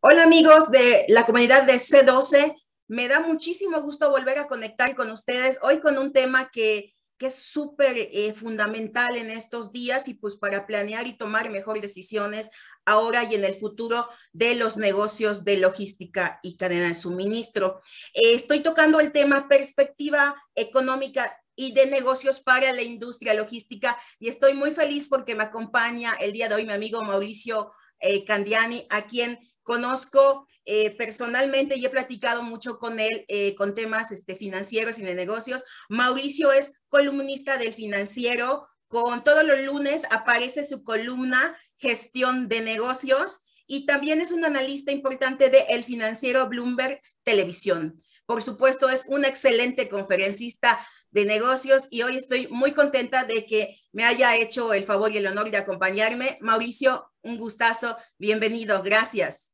Hola amigos de la comunidad de C12, me da muchísimo gusto volver a conectar con ustedes hoy con un tema que, es súper eh, fundamental en estos días y pues para planear y tomar mejor decisiones ahora y en el futuro de los negocios de logística y cadena de suministro. Eh, estoy tocando el tema perspectiva económica y de negocios para la industria logística y estoy muy feliz porque me acompaña el día de hoy mi amigo Mauricio eh, Candiani, a quien Conozco eh, personalmente y he platicado mucho con él eh, con temas este, financieros y de negocios. Mauricio es columnista del financiero. Con todos los lunes aparece su columna Gestión de Negocios y también es un analista importante de El Financiero Bloomberg Televisión. Por supuesto, es un excelente conferencista de negocios y hoy estoy muy contenta de que me haya hecho el favor y el honor de acompañarme. Mauricio, un gustazo, bienvenido, gracias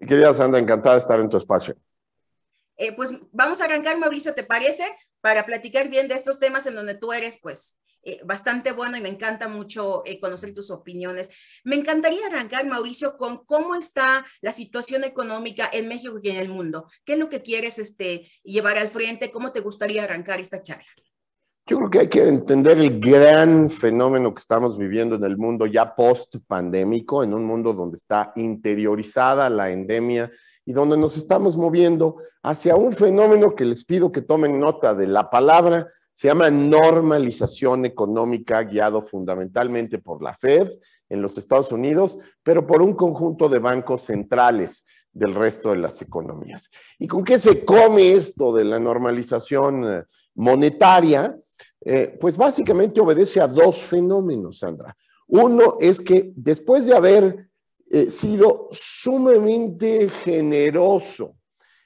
querida Sandra, encantada de estar en tu espacio. Eh, pues vamos a arrancar, Mauricio, ¿te parece? Para platicar bien de estos temas en donde tú eres, pues, eh, bastante bueno y me encanta mucho eh, conocer tus opiniones. Me encantaría arrancar, Mauricio, con cómo está la situación económica en México y en el mundo. ¿Qué es lo que quieres este, llevar al frente? ¿Cómo te gustaría arrancar esta charla? Yo creo que hay que entender el gran fenómeno que estamos viviendo en el mundo ya post pandémico, en un mundo donde está interiorizada la endemia y donde nos estamos moviendo hacia un fenómeno que les pido que tomen nota de la palabra, se llama normalización económica guiado fundamentalmente por la Fed en los Estados Unidos, pero por un conjunto de bancos centrales del resto de las economías. ¿Y con qué se come esto de la normalización eh, monetaria? Eh, pues básicamente obedece a dos fenómenos, Sandra. Uno es que después de haber eh, sido sumamente generoso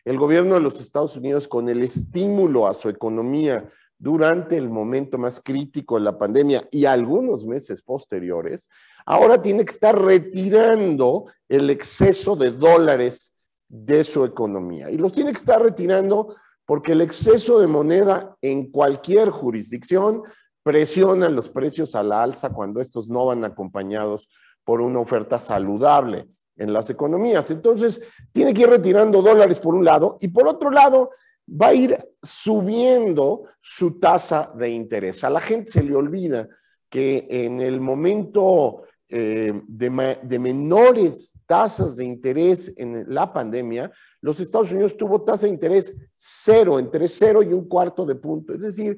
el gobierno de los Estados Unidos con el estímulo a su economía durante el momento más crítico de la pandemia y algunos meses posteriores, ahora tiene que estar retirando el exceso de dólares de su economía. Y los tiene que estar retirando porque el exceso de moneda en cualquier jurisdicción presiona los precios a la alza cuando estos no van acompañados por una oferta saludable en las economías. Entonces, tiene que ir retirando dólares por un lado y por otro lado va a ir subiendo su tasa de interés. A la gente se le olvida que en el momento eh, de, menores tasas de interés en la pandemia, los Estados Unidos tuvo tasa de interés cero, entre cero y un cuarto de punto. Es decir,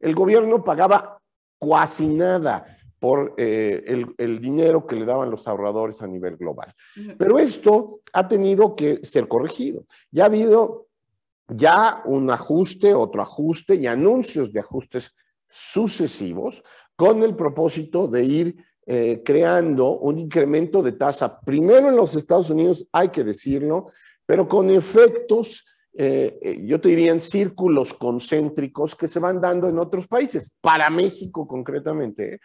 el gobierno pagaba cuasi nada por eh, el, dinero que le daban los ahorradores a nivel global. Pero esto ha tenido que ser corregido. Ya ha habido ya un ajuste, otro ajuste y anuncios de ajustes sucesivos con el propósito de ir eh, creando un incremento de tasa, primero en los Estados Unidos, hay que decirlo, pero con efectos, eh, eh, yo te diría en círculos concéntricos que se van dando en otros países. Para México concretamente,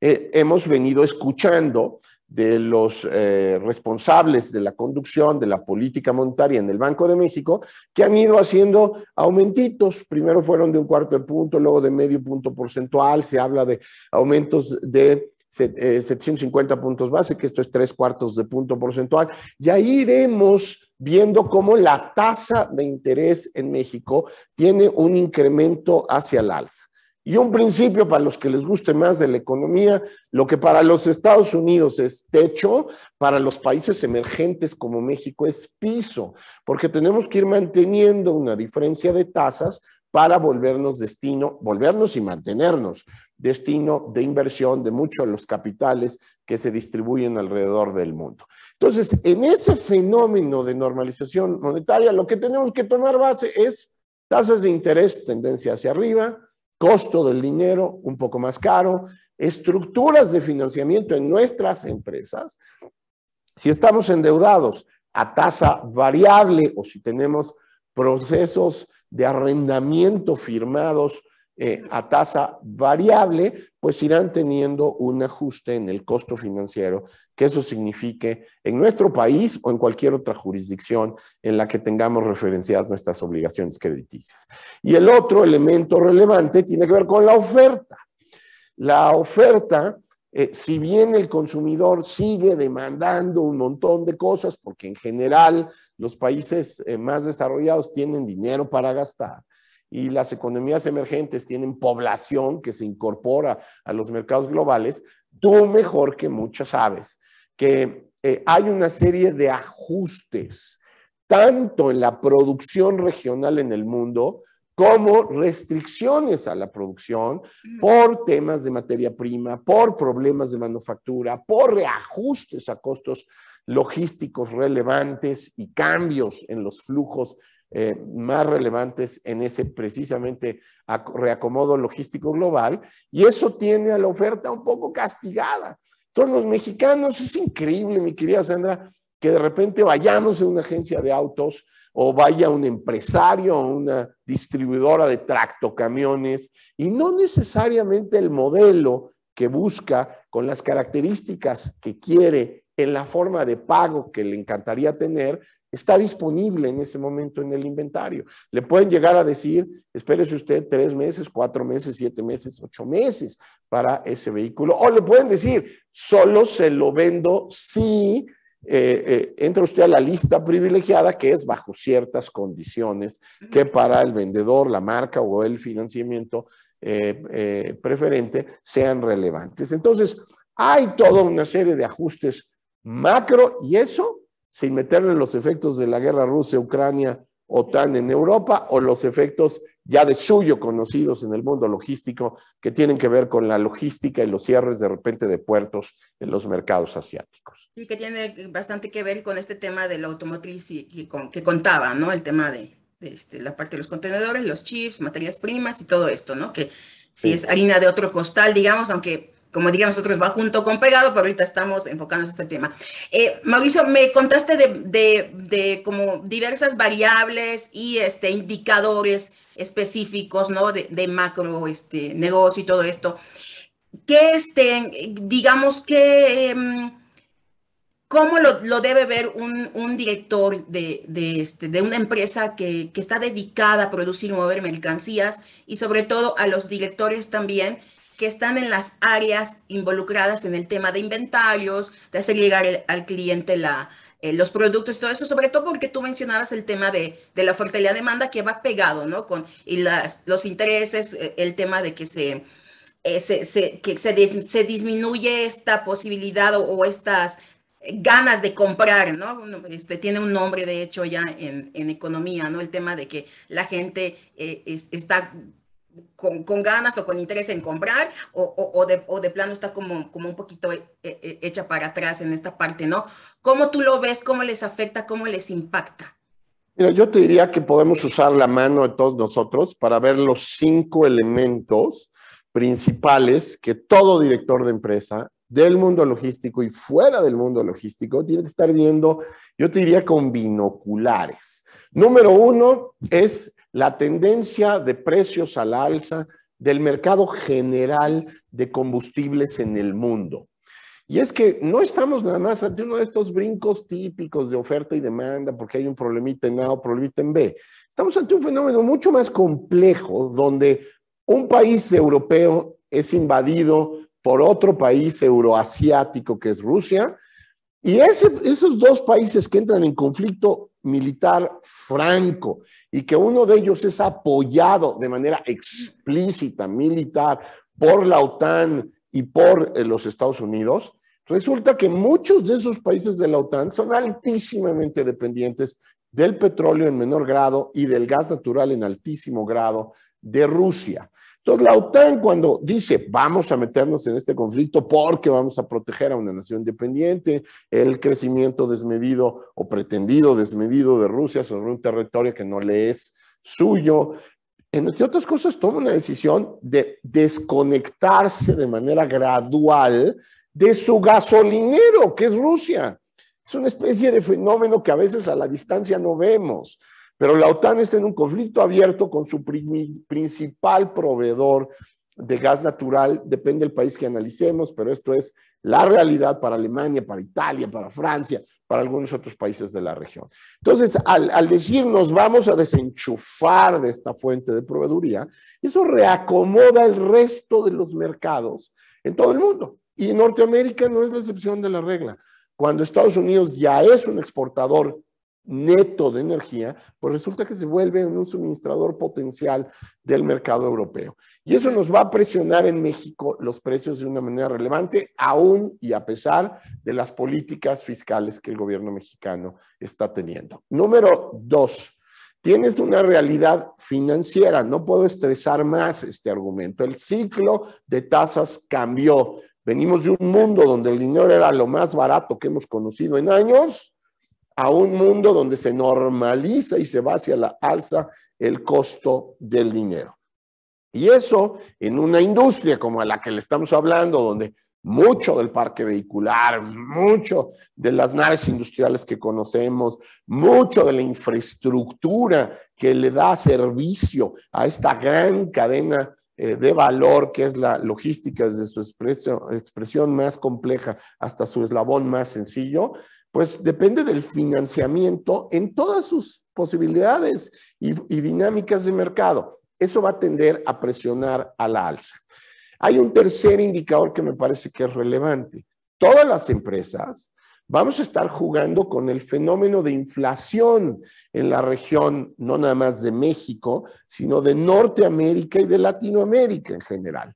eh, hemos venido escuchando de los responsables de la conducción de la política monetaria en el Banco de México, que han ido haciendo aumentitos. Primero fueron de un cuarto de punto, luego de medio punto porcentual. Se habla de aumentos de 750 puntos base, que esto es tres cuartos de punto porcentual. Y ahí iremos viendo cómo la tasa de interés en México tiene un incremento hacia el alza. Y un principio para los que les guste más de la economía, lo que para los Estados Unidos es techo, para los países emergentes como México es piso, porque tenemos que ir manteniendo una diferencia de tasas para volvernos destino, volvernos y mantenernos destino de inversión de muchos de los capitales que se distribuyen alrededor del mundo. Entonces, en ese fenómeno de normalización monetaria, lo que tenemos que tomar base es tasas de interés, tendencia hacia arriba, costo del dinero un poco más caro, estructuras de financiamiento en nuestras empresas. Si estamos endeudados a tasa variable o si tenemos procesos de arrendamiento firmados eh, a tasa variable, pues irán teniendo un ajuste en el costo financiero, que eso signifique en nuestro país o en cualquier otra jurisdicción en la que tengamos referenciadas nuestras obligaciones crediticias. Y el otro elemento relevante tiene que ver con la oferta. La oferta, eh, si bien el consumidor sigue demandando un montón de cosas, porque en general los países eh, más desarrollados tienen dinero para gastar, y las economías emergentes tienen población que se incorpora a los mercados globales, tú mejor que muchos sabes que eh, hay una serie de ajustes, tanto en la producción regional en el mundo, como restricciones a la producción mm. por temas de materia prima, por problemas de manufactura, por reajustes a costos logísticos relevantes y cambios en los flujos eh, más relevantes en ese precisamente reacomodo logístico global y eso tiene a la oferta un poco castigada. todos los mexicanos, es increíble, mi querida Sandra, que de repente vayamos a una agencia de autos o vaya un empresario o una distribuidora de tractocamiones y no necesariamente el modelo que busca con las características que quiere en la forma de pago que le encantaría tener, está disponible en ese momento en el inventario. Le pueden llegar a decir, espérese usted tres meses, cuatro meses, siete meses, ocho meses para ese vehículo. O le pueden decir, solo se lo vendo si eh, eh, entra usted a la lista privilegiada que es bajo ciertas condiciones que para el vendedor, la marca o el financiamiento eh, preferente sean relevantes. Entonces, hay toda una serie de ajustes macro y eso sin meterle los efectos de la guerra rusa ucrania OTAN en Europa o los efectos ya de suyo conocidos en el mundo logístico que tienen que ver con la logística y los cierres de repente de puertos en los mercados asiáticos. y que tiene bastante que ver con este tema de la automotriz y, con, que contaba, ¿no? El tema de, este, la parte de los contenedores, los chips, materias primas y todo esto, ¿no? Que si es harina de otro costal, digamos, aunque como digamos, nosotros, va junto con pegado, pero ahorita estamos enfocándonos en este tema. Eh, Mauricio, me contaste de, de, como diversas variables y este, indicadores específicos, De, macro, este, negocio y todo esto. ¿Qué, este, digamos que, em, cómo lo, debe ver un, director de, este, una empresa que, que está dedicada a producir y mover mercancías y sobre todo a los directores también que están en las áreas involucradas en el tema de inventarios, de hacer llegar al cliente la, eh, los productos y todo eso, sobre todo porque tú mencionabas el tema de, la fortaleza de demanda que va pegado, ¿no? Con, y los intereses, eh, el tema de que se, eh, que se, disminuye esta posibilidad o, estas ganas de comprar, ¿no? Este, tiene un nombre, de hecho, ya en, economía, ¿no? El tema de que la gente está con, ganas o con interés en comprar o, o, de, o de, plano está como, como un poquito eh, eh, hecha para atrás en esta parte, ¿no? ¿Cómo tú lo ves? ¿Cómo les afecta? ¿Cómo les impacta? yo te diría que podemos usar la mano de todos nosotros para ver los cinco elementos principales que todo director de empresa del mundo logístico y fuera del mundo logístico tiene que estar viendo, yo te diría con binoculares. Número uno es la tendencia de precios al alza del mercado general de combustibles en el mundo. Y es que no estamos nada más ante uno de estos brincos típicos de oferta y demanda, porque hay un problemita en A o problemita en B. Estamos ante un fenómeno mucho más complejo, donde un país europeo es invadido por otro país euroasiático que es Rusia, y esos dos países que entran en conflicto militar franco y que uno de ellos es apoyado de manera explícita, militar, por la OTAN y por eh, los Estados Unidos, resulta que muchos de esos países de la OTAN son altísimamente dependientes del petróleo en menor grado y del gas natural en altísimo grado de Rusia. Entonces la OTAN cuando dice vamos a meternos en este conflicto porque vamos a proteger a una nación independiente, el crecimiento desmedido o pretendido desmedido de Rusia sobre un territorio que no le es suyo, entre otras cosas toma una decisión de desconectarse de manera gradual de su gasolinero que es Rusia. Es una especie de fenómeno que a veces a la distancia no vemos. Pero la OTAN está en un conflicto abierto con su principal proveedor de gas natural, depende del país que analicemos, pero esto es la realidad para Alemania, para Italia, para Francia, para algunos otros países de la región. Entonces, al, decirnos vamos a desenchufar de esta fuente de proveeduría, eso reacomoda el resto de los mercados en todo el mundo. Y Norteamérica no es la excepción de la regla. Cuando Estados Unidos ya es un exportador neto de energía, pues resulta que se vuelve un suministrador potencial del mercado europeo. Y eso nos va a presionar en México los precios de una manera relevante, aún y a pesar de las políticas fiscales que el gobierno mexicano está teniendo. Número dos, tienes una realidad financiera. No puedo estresar más este argumento. El ciclo de tasas cambió. Venimos de un mundo donde el dinero era lo más barato que hemos conocido en años a un mundo donde se normaliza y se va hacia la alza el costo del dinero. Y eso en una industria como la que le estamos hablando, donde mucho del parque vehicular, mucho de las naves industriales que conocemos, mucho de la infraestructura que le da servicio a esta gran cadena eh, de valor que es la logística desde su expresión más compleja hasta su eslabón más sencillo, pues depende del financiamiento en todas sus posibilidades y, y, dinámicas de mercado. Eso va a tender a presionar a la alza. Hay un tercer indicador que me parece que es relevante. Todas las empresas vamos a estar jugando con el fenómeno de inflación en la región, no nada más de México, sino de Norteamérica y de Latinoamérica en general.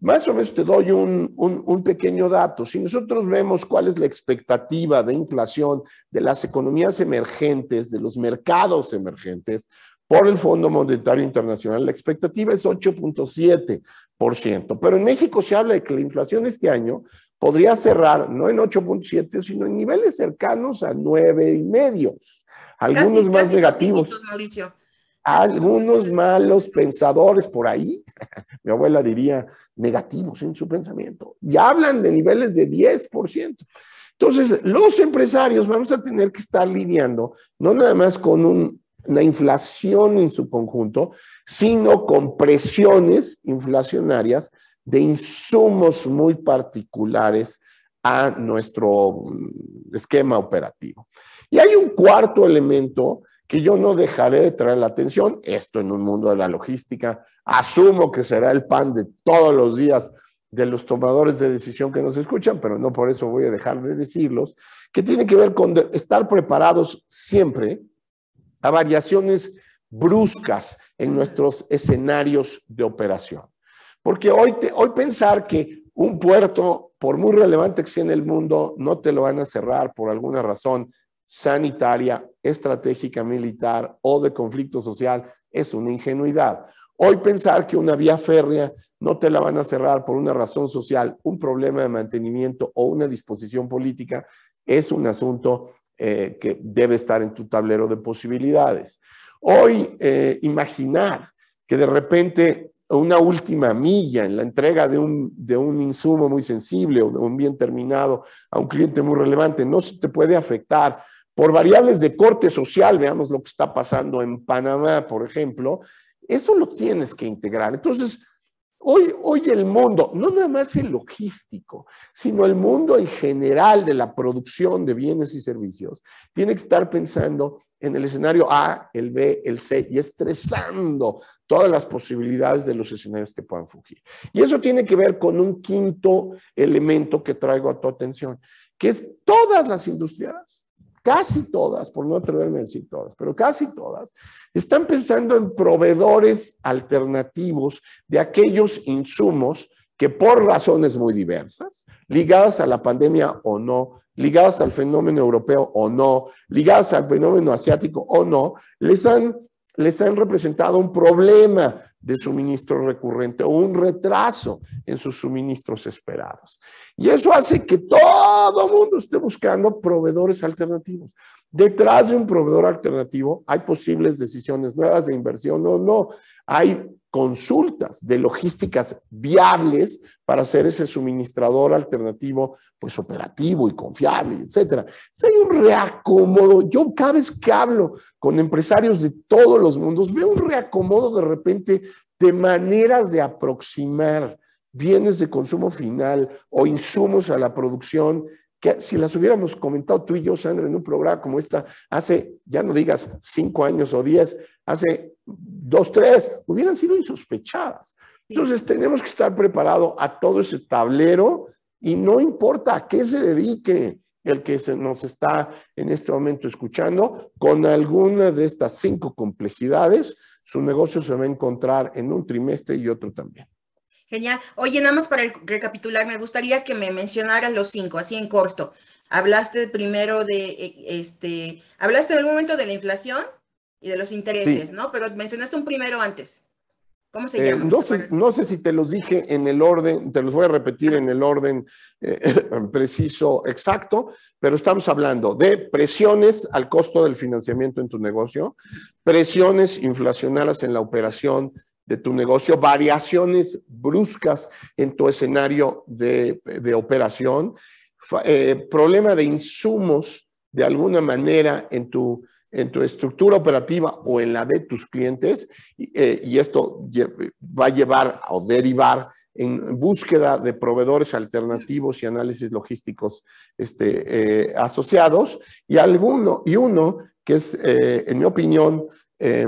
Más o menos te doy un, pequeño dato. Si nosotros vemos cuál es la expectativa de inflación de las economías emergentes, de los mercados emergentes, por el Fondo Monetario Internacional, la expectativa es 8.7%. Pero en México se habla de que la inflación este año podría cerrar no en 8.7, sino en niveles cercanos a 9.5. Algunos más negativos algunos malos pensadores por ahí, mi abuela diría negativos en su pensamiento, y hablan de niveles de 10%. Entonces, los empresarios vamos a tener que estar lidiando no nada más con una inflación en su conjunto, sino con presiones inflacionarias de insumos muy particulares a nuestro mm, esquema operativo. Y hay un cuarto elemento que yo no dejaré de traer la atención, esto en un mundo de la logística, asumo que será el pan de todos los días de los tomadores de decisión que nos escuchan, pero no por eso voy a dejar de decirlos, que tiene que ver con estar preparados siempre a variaciones bruscas en nuestros escenarios de operación. Porque hoy, hoy pensar que un puerto, por muy relevante que sea en el mundo, no te lo van a cerrar por alguna razón sanitaria estratégica militar o de conflicto social es una ingenuidad. Hoy pensar que una vía férrea no te la van a cerrar por una razón social, un problema de mantenimiento o una disposición política es un asunto eh, que debe estar en tu tablero de posibilidades. Hoy eh, imaginar que de repente una última milla en la entrega de un, de un insumo muy sensible o de un bien terminado a un cliente muy relevante no se te puede afectar por variables de corte social, veamos lo que está pasando en Panamá, por ejemplo, eso lo tienes que integrar. Entonces, hoy, hoy el mundo, no nada más el logístico, sino el mundo en general de la producción de bienes y servicios, tiene que estar pensando en el escenario A, el B, el C y estresando todas las posibilidades de los escenarios que puedan fugir. Y eso tiene que ver con un quinto elemento que traigo a tu atención, que es todas las industrias casi todas, por no atreverme a decir todas, pero casi todas, están pensando en proveedores alternativos de aquellos insumos que por razones muy diversas, ligadas a la pandemia o no, ligadas al fenómeno europeo o no, ligadas al fenómeno asiático o no, les han, les han representado un problema de suministro recurrente o un retraso en sus suministros esperados. Y eso hace que todo el mundo esté buscando proveedores alternativos. Detrás de un proveedor alternativo hay posibles decisiones nuevas de inversión o no, no. Hay consultas de logísticas viables para ser ese suministrador alternativo, pues operativo y confiable, etcétera. Si hay un reacomodo, yo cada vez que hablo con empresarios de todos los mundos, veo un reacomodo de repente de maneras de aproximar bienes de consumo final o insumos a la producción que si las hubiéramos comentado tú y yo, Sandra, en un programa como esta, hace, ya no digas cinco años o diez, hace dos, tres, hubieran sido insospechadas. Entonces tenemos que estar preparados a todo ese tablero y no importa a qué se dedique el que se nos está en este momento escuchando, con alguna de estas cinco complejidades, su negocio se va a encontrar en un trimestre y otro también. Genial. Oye, nada más para recapitular, me gustaría que me mencionaran los cinco, así en corto. Hablaste primero de, eh, este, hablaste del momento de la inflación, y de los intereses, ¿no? Pero mencionaste un primero antes. ¿Cómo se eh, llama? No sé, si te los dije en el orden, te los voy a repetir en el orden eh, preciso, exacto, pero estamos hablando de presiones al costo del financiamiento en tu negocio, presiones inflacionarias en la operación de tu negocio, variaciones bruscas en tu escenario de, operación, eh, problema de insumos de alguna manera en tu en tu estructura operativa o en la de tus clientes, y eh, esto va a llevar o derivar en búsqueda de proveedores alternativos y análisis logísticos este, eh, asociados, y, alguno, y uno que es, eh, en mi opinión,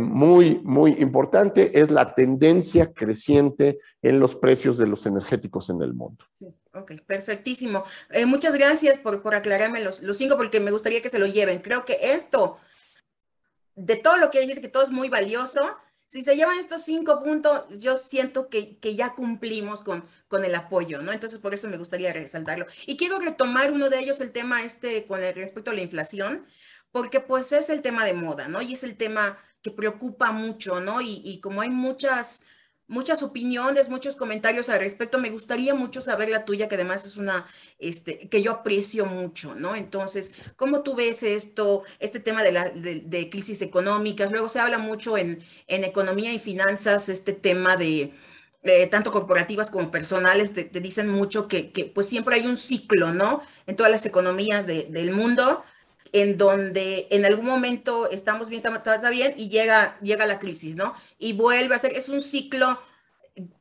muy, muy importante es la tendencia creciente en los precios de los energéticos en el mundo. Ok, perfectísimo. muchas gracias por, aclararme los, los, cinco porque me gustaría que se lo lleven. Creo que esto de todo lo que dice que todo es muy valioso, si se llevan estos cinco puntos, yo siento que, que ya cumplimos con, con, el apoyo, ¿no? Entonces, por eso me gustaría resaltarlo. Y quiero retomar uno de ellos, el tema este con el respecto a la inflación, porque pues es el tema de moda, ¿no? Y es el tema que preocupa mucho, ¿no? y como hay muchas muchas opiniones, muchos comentarios al respecto. Me gustaría mucho saber la tuya, que además es una este, que yo aprecio mucho, ¿no? Entonces, ¿cómo tú ves esto, este tema de, la, de, crisis económicas? Luego se habla mucho en, en economía y finanzas, este tema de... Eh, tanto corporativas como personales, te, dicen mucho que, pues siempre hay un ciclo, ¿no? En todas las economías del mundo, en donde en algún momento estamos bien, está bien y llega, llega la crisis, ¿no? Y vuelve a ser, es un ciclo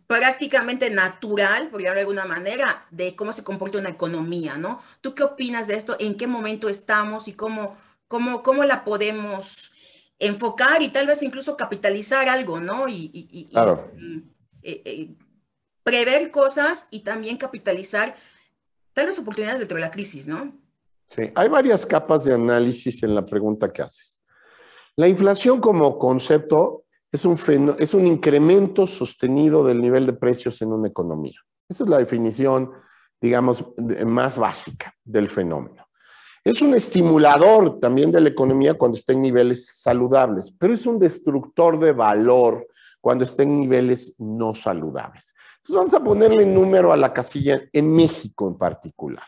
prácticamente natural, por llamarlo de alguna manera, de cómo se comporta una economía, ¿no? ¿Tú qué opinas de esto? ¿En qué momento estamos y cómo, cómo, cómo la podemos enfocar y tal vez incluso capitalizar algo, ¿no? Y, eh, eh, prever cosas y también capitalizar tal vez oportunidades dentro de la crisis, ¿no? hay varias capas de análisis en la pregunta que haces. La inflación como concepto es un, es un incremento sostenido del nivel de precios en una economía. Esa es la definición, digamos, más básica del fenómeno. Es un estimulador también de la economía cuando está en niveles saludables, pero es un destructor de valor cuando está en niveles no saludables. Entonces vamos a ponerle número a la casilla en México en particular.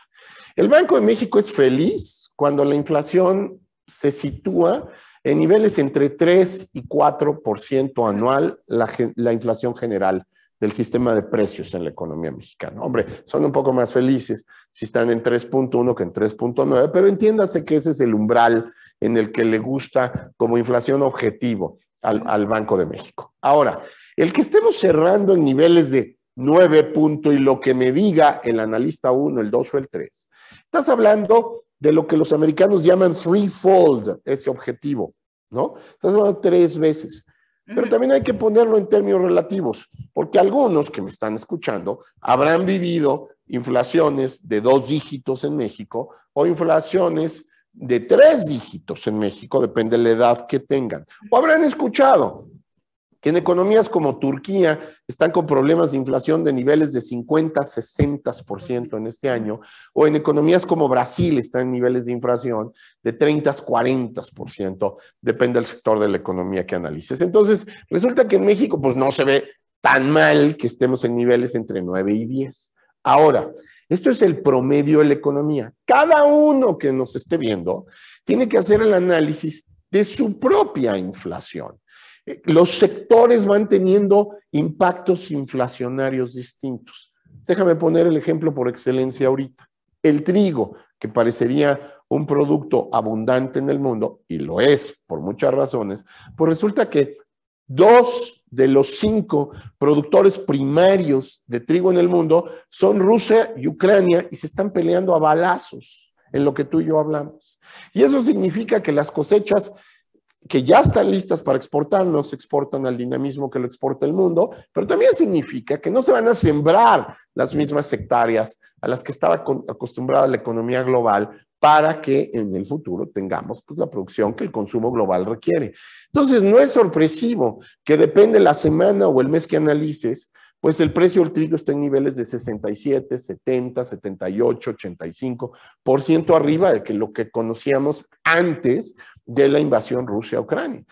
El Banco de México es feliz cuando la inflación se sitúa en niveles entre 3 y 4% anual, la, inflación general del sistema de precios en la economía mexicana. Hombre, son un poco más felices si están en 3.1 que en 3.9, pero entiéndase que ese es el umbral en el que le gusta como inflación objetivo al, al Banco de México. Ahora, el que estemos cerrando en niveles de 9 punto y lo que me diga el analista 1, el 2 o el 3. Estás hablando de lo que los americanos llaman threefold, ese objetivo, ¿no? Estás hablando tres veces. Pero también hay que ponerlo en términos relativos, porque algunos que me están escuchando habrán vivido inflaciones de dos dígitos en México o inflaciones de tres dígitos en México, depende de la edad que tengan. O habrán escuchado que en economías como Turquía están con problemas de inflación de niveles de 50, 60% en este año, o en economías como Brasil están en niveles de inflación de 30, 40%, depende del sector de la economía que analices. Entonces, resulta que en México pues no se ve tan mal que estemos en niveles entre 9 y 10. Ahora, esto es el promedio de la economía. Cada uno que nos esté viendo tiene que hacer el análisis de su propia inflación. Los sectores van teniendo impactos inflacionarios distintos. Déjame poner el ejemplo por excelencia ahorita. El trigo, que parecería un producto abundante en el mundo, y lo es por muchas razones, pues resulta que dos de los cinco productores primarios de trigo en el mundo son Rusia y Ucrania y se están peleando a balazos en lo que tú y yo hablamos. Y eso significa que las cosechas que ya están listas para exportar, no se exportan al dinamismo que lo exporta el mundo, pero también significa que no se van a sembrar las mismas hectáreas a las que estaba acostumbrada la economía global para que en el futuro tengamos pues, la producción que el consumo global requiere. Entonces, no es sorpresivo que depende la semana o el mes que analices, pues el precio del trigo está en niveles de 67, 70, 78, 85 por ciento arriba de lo que conocíamos antes de la invasión Rusia a Ucrania.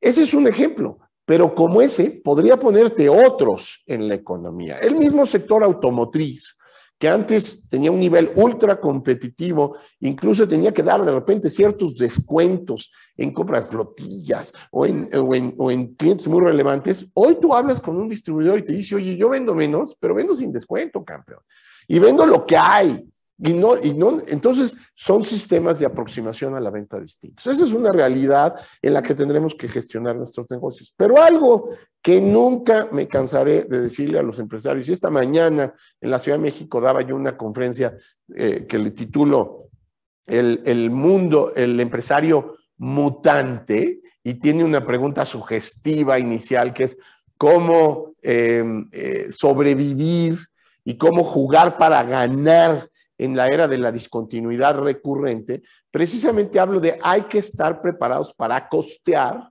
Ese es un ejemplo, pero como ese, podría ponerte otros en la economía. El mismo sector automotriz que antes tenía un nivel ultra competitivo, incluso tenía que dar de repente ciertos descuentos en compra de flotillas o en, o clientes muy relevantes, hoy tú hablas con un distribuidor y te dice, oye, yo vendo menos, pero vendo sin descuento, campeón. Y vendo lo que hay, y no, entonces, son sistemas de aproximación a la venta distintos. Esa es una realidad en la que tendremos que gestionar nuestros negocios. Pero algo que nunca me cansaré de decirle a los empresarios, y esta mañana en la Ciudad de México daba yo una conferencia eh, que le titulo el, mundo, el empresario mutante, y tiene una pregunta sugestiva inicial que es, ¿cómo eh, eh, sobrevivir y cómo jugar para ganar? en la era de la discontinuidad recurrente, precisamente hablo de hay que estar preparados para costear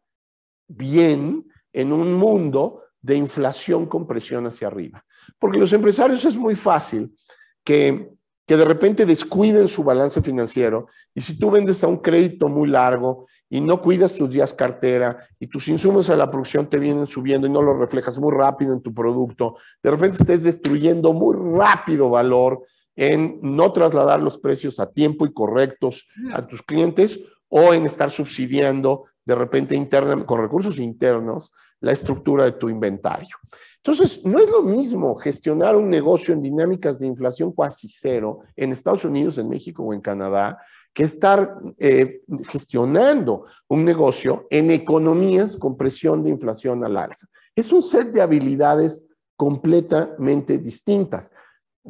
bien en un mundo de inflación con presión hacia arriba. Porque los empresarios es muy fácil que, de repente descuiden su balance financiero y si tú vendes a un crédito muy largo y no cuidas tus días cartera y tus insumos a la producción te vienen subiendo y no lo reflejas muy rápido en tu producto, de repente estés destruyendo muy rápido valor en no trasladar los precios a tiempo y correctos a tus clientes o en estar subsidiando de repente interna, con recursos internos la estructura de tu inventario. Entonces, no es lo mismo gestionar un negocio en dinámicas de inflación cuasi cero en Estados Unidos, en México o en Canadá, que estar eh, gestionando un negocio en economías con presión de inflación al alza. Es un set de habilidades completamente distintas.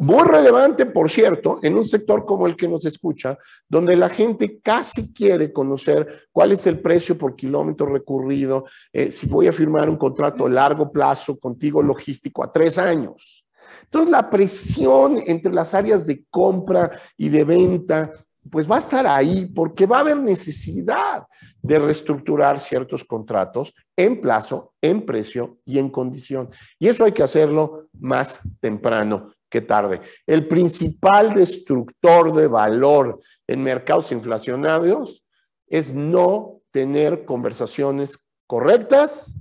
Muy relevante, por cierto, en un sector como el que nos escucha, donde la gente casi quiere conocer cuál es el precio por kilómetro recurrido, eh, si voy a firmar un contrato a largo plazo contigo logístico a tres años. Entonces, la presión entre las áreas de compra y de venta, pues va a estar ahí porque va a haber necesidad de reestructurar ciertos contratos en plazo, en precio y en condición. Y eso hay que hacerlo más temprano qué tarde. El principal destructor de valor en mercados inflacionarios es no tener conversaciones correctas,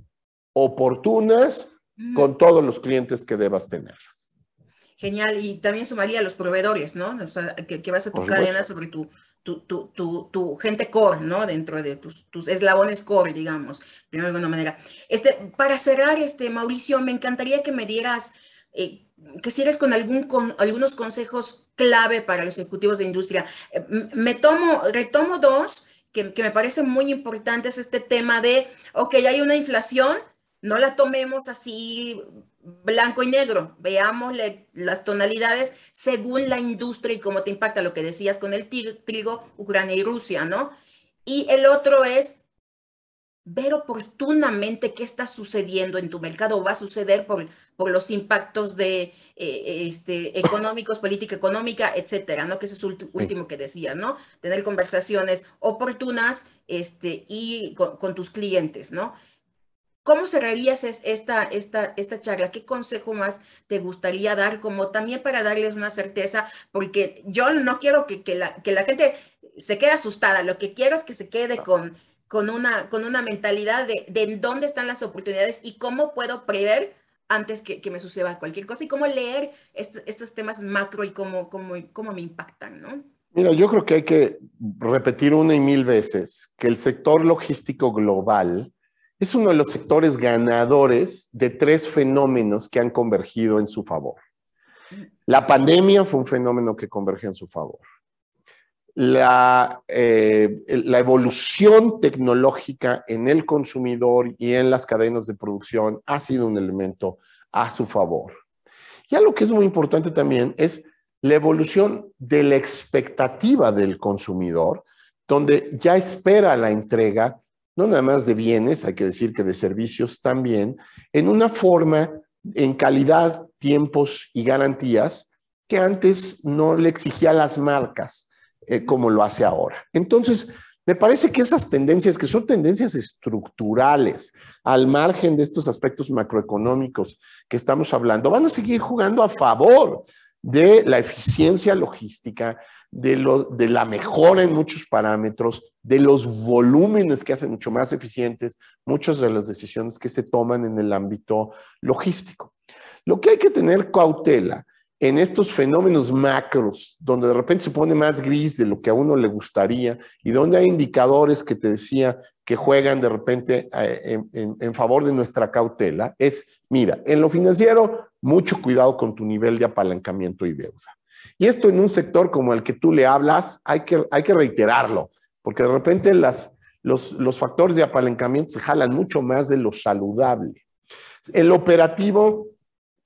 oportunas, mm. con todos los clientes que debas tenerlas. Genial, y también sumaría a los proveedores, ¿no? O sea, que, vas a tu cadena sobre tu, tu, gente core, ¿no? Dentro de tus, eslabones core, digamos, de alguna manera. Este, para cerrar, este, Mauricio, me encantaría que me dieras eh, que sigues con, algún, con algunos consejos clave para los ejecutivos de industria. Eh, me tomo, retomo dos que, que me parecen muy importantes, este tema de, ok, hay una inflación, no la tomemos así blanco y negro, veamos las tonalidades según la industria y cómo te impacta lo que decías con el trigo, Ucrania y Rusia, ¿no? Y el otro es ver oportunamente qué está sucediendo en tu mercado va a suceder por, por los impactos de, eh, este, económicos, política económica, etcétera, ¿no? Que es el último que decía, ¿no? Tener conversaciones oportunas este, y con, tus clientes, ¿no? ¿Cómo cerrarías esta, esta, esta charla? ¿Qué consejo más te gustaría dar? Como también para darles una certeza, porque yo no quiero que, la, que la gente se quede asustada, lo que quiero es que se quede con con una, con una mentalidad de, de dónde están las oportunidades y cómo puedo prever antes que, me suceda cualquier cosa y cómo leer estos temas macro y cómo, cómo, cómo me impactan, ¿no? Mira, yo creo que hay que repetir una y mil veces que el sector logístico global es uno de los sectores ganadores de tres fenómenos que han convergido en su favor. Mm. La pandemia fue un fenómeno que convergió en su favor. Eh, la, evolución tecnológica en el consumidor y en las cadenas de producción ha sido un elemento a su favor. Y algo que es muy importante también es la evolución de la expectativa del consumidor, donde ya espera la entrega, no nada más de bienes, hay que decir que de servicios también, en una forma, en calidad, tiempos y garantías que antes no le exigía las marcas eh, como lo hace ahora. Entonces, me parece que esas tendencias, que son tendencias estructurales, al margen de estos aspectos macroeconómicos que estamos hablando, van a seguir jugando a favor de la eficiencia logística, de, de la mejora en muchos parámetros, de los volúmenes que hacen mucho más eficientes muchas de las decisiones que se toman en el ámbito logístico. Lo que hay que tener cautela en estos fenómenos macros, donde de repente se pone más gris de lo que a uno le gustaría y donde hay indicadores que te decía que juegan de repente eh, en, favor de nuestra cautela, es, mira, en lo financiero, mucho cuidado con tu nivel de apalancamiento y deuda. Y esto en un sector como el que tú le hablas, hay que, hay que reiterarlo, porque de repente las, los, los factores de apalancamiento se jalan mucho más de lo saludable. El operativo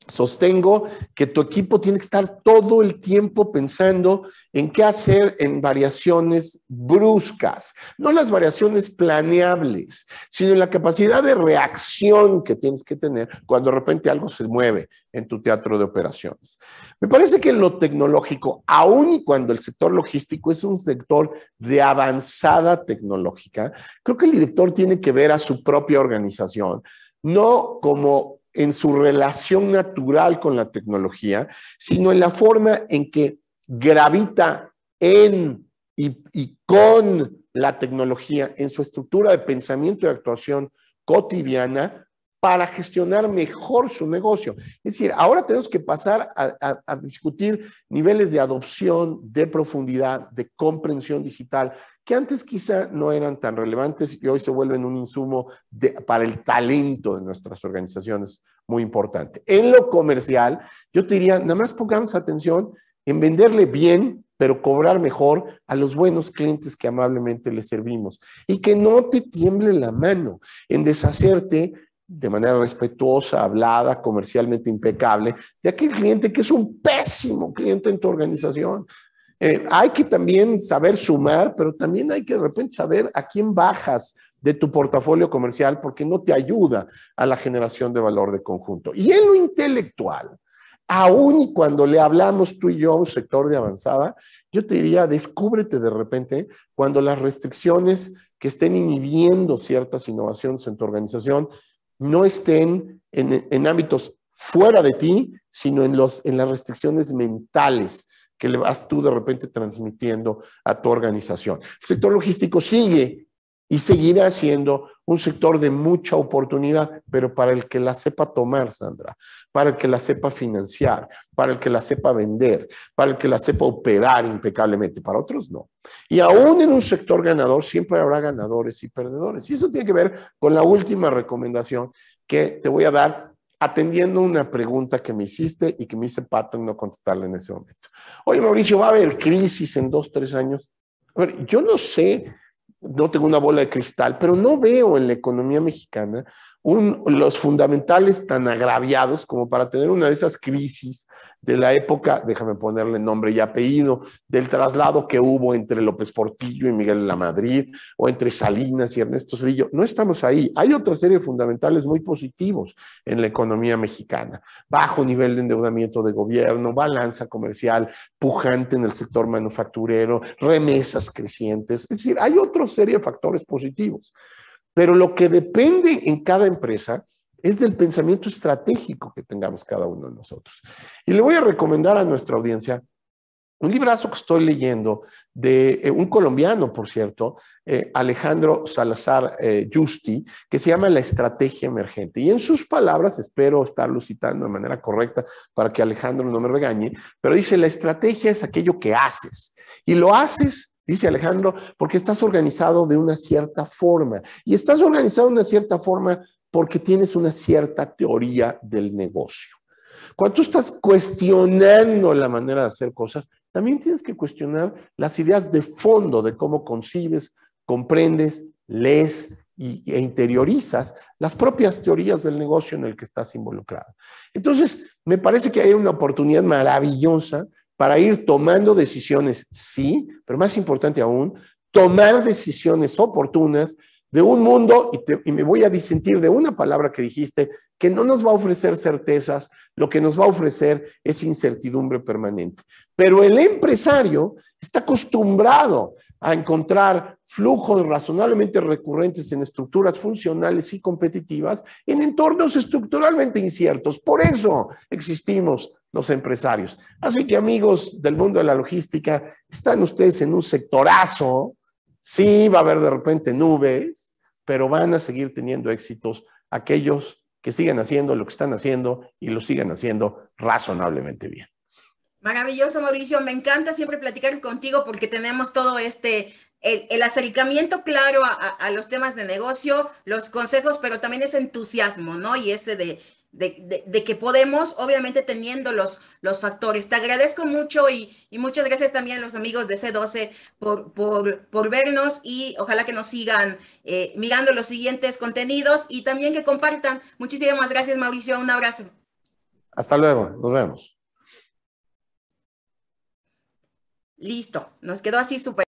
sostengo que tu equipo tiene que estar todo el tiempo pensando en qué hacer en variaciones bruscas, no las variaciones planeables, sino en la capacidad de reacción que tienes que tener cuando de repente algo se mueve en tu teatro de operaciones. Me parece que en lo tecnológico, aun y cuando el sector logístico es un sector de avanzada tecnológica, creo que el director tiene que ver a su propia organización, no como en su relación natural con la tecnología, sino en la forma en que gravita en y, con la tecnología, en su estructura de pensamiento y actuación cotidiana, para gestionar mejor su negocio. Es decir, ahora tenemos que pasar a, discutir niveles de adopción, de profundidad, de comprensión digital, que antes quizá no eran tan relevantes y hoy se vuelven un insumo para el talento de nuestras organizaciones muy importante. En lo comercial, yo te diría, nada más pongamos atención en venderle bien, pero cobrar mejor a los buenos clientes que amablemente les servimos y que no te tiemble la mano en deshacerte de manera respetuosa, hablada, comercialmente impecable, de aquel cliente que es un pésimo cliente en tu organización. Eh, hay que también saber sumar, pero también hay que de repente saber a quién bajas de tu portafolio comercial porque no te ayuda a la generación de valor de conjunto. Y en lo intelectual, aún y cuando le hablamos tú y yo a un sector de avanzada, yo te diría, descúbrete de repente cuando las restricciones que estén inhibiendo ciertas innovaciones en tu organización no estén en, ámbitos fuera de ti, sino en, los, en las restricciones mentales que le vas tú de repente transmitiendo a tu organización. El sector logístico sigue y seguirá siendo un sector de mucha oportunidad, pero para el que la sepa tomar, Sandra, para el que la sepa financiar, para el que la sepa vender, para el que la sepa operar impecablemente, para otros no. Y aún en un sector ganador siempre habrá ganadores y perdedores. Y eso tiene que ver con la última recomendación que te voy a dar atendiendo una pregunta que me hiciste y que me hice pato en no contestarle en ese momento. Oye, Mauricio, ¿va a haber crisis en dos, tres años? A yo no sé no tengo una bola de cristal, pero no veo en la economía mexicana los fundamentales tan agraviados como para tener una de esas crisis de la época, déjame ponerle nombre y apellido, del traslado que hubo entre López Portillo y Miguel de la Madrid, o entre Salinas y Ernesto Cedillo. No estamos ahí. Hay otra serie de fundamentales muy positivos en la economía mexicana. Bajo nivel de endeudamiento de gobierno, balanza comercial pujante en el sector manufacturero, remesas crecientes. Es decir, hay otra serie de factores positivos. Pero lo que depende en cada empresa es del pensamiento estratégico que tengamos cada uno de nosotros. Y le voy a recomendar a nuestra audiencia un librazo que estoy leyendo de eh, un colombiano, por cierto, eh, Alejandro Salazar eh, Justi, que se llama La Estrategia Emergente. Y en sus palabras, espero estarlo citando de manera correcta para que Alejandro no me regañe, pero dice, la estrategia es aquello que haces. Y lo haces Dice Alejandro, porque estás organizado de una cierta forma. Y estás organizado de una cierta forma porque tienes una cierta teoría del negocio. Cuando tú estás cuestionando la manera de hacer cosas, también tienes que cuestionar las ideas de fondo de cómo concibes, comprendes, lees y, e interiorizas las propias teorías del negocio en el que estás involucrado. Entonces, me parece que hay una oportunidad maravillosa para ir tomando decisiones, sí, pero más importante aún, tomar decisiones oportunas de un mundo, y, me voy a disentir de una palabra que dijiste, que no nos va a ofrecer certezas, lo que nos va a ofrecer es incertidumbre permanente. Pero el empresario está acostumbrado a encontrar flujos razonablemente recurrentes en estructuras funcionales y competitivas en entornos estructuralmente inciertos. Por eso existimos los empresarios. Así que amigos del mundo de la logística, están ustedes en un sectorazo, sí va a haber de repente nubes, pero van a seguir teniendo éxitos aquellos que siguen haciendo lo que están haciendo y lo sigan haciendo razonablemente bien. Maravilloso, Mauricio. Me encanta siempre platicar contigo porque tenemos todo este, el, acercamiento claro a, a, los temas de negocio, los consejos, pero también ese entusiasmo, ¿no? Y ese de, de, que podemos, obviamente teniendo los, los factores. Te agradezco mucho y, muchas gracias también a los amigos de C12 por, vernos y ojalá que nos sigan eh, mirando los siguientes contenidos y también que compartan. Muchísimas gracias, Mauricio. Un abrazo. Hasta luego. Nos vemos. Listo. Nos quedó así súper.